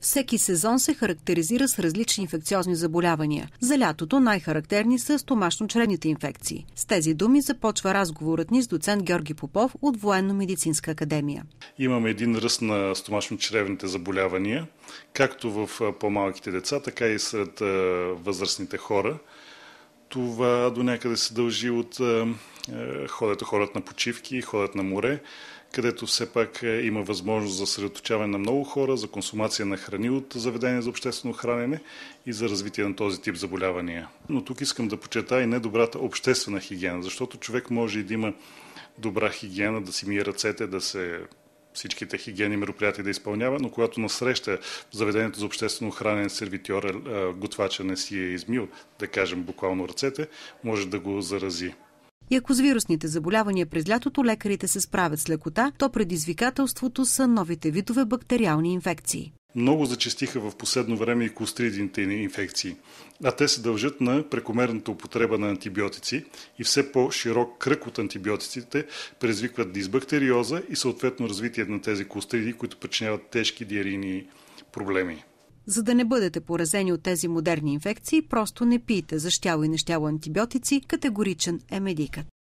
Всеки сезон се характеризира с различни инфекциозни заболявания. За лятото най-характерни са стомашно-чревните инфекции. С тези думи започва разговорът ни с доцент Георги Попов от Военно-медицинска академия. Имаме един ръст на стомашно-чревните заболявания, както в по-малките деца, така и сред възрастните хора. Това до някъде се дължи от е, е, ходят, хората на почивки, ходят на море, където все пак е, има възможност за съсредоточаване на много хора, за консумация на храни от заведения за обществено хранене и за развитие на този тип заболявания. Но тук искам да почета и недобрата обществена хигиена, защото човек може и да има добра хигиена, да си мие ръцете, да се всичките хигиени мероприятия да изпълнява, но когато насреща заведението за обществено хранен сервитьор, е, е, готвача не си е измил, да кажем буквално ръцете, може да го зарази. И ако с вирусните заболявания през лятото лекарите се справят с лекота, то предизвикателството са новите видове бактериални инфекции много зачастиха в последно време и костридните инфекции, а те се дължат на прекомерната употреба на антибиотици и все по-широк кръг от антибиотиците предизвикват дисбактериоза и съответно развитие на тези костриди, които причиняват тежки диарийни проблеми. За да не бъдете поразени от тези модерни инфекции, просто не пийте за щяло и нещяло антибиотици, категоричен е медикът.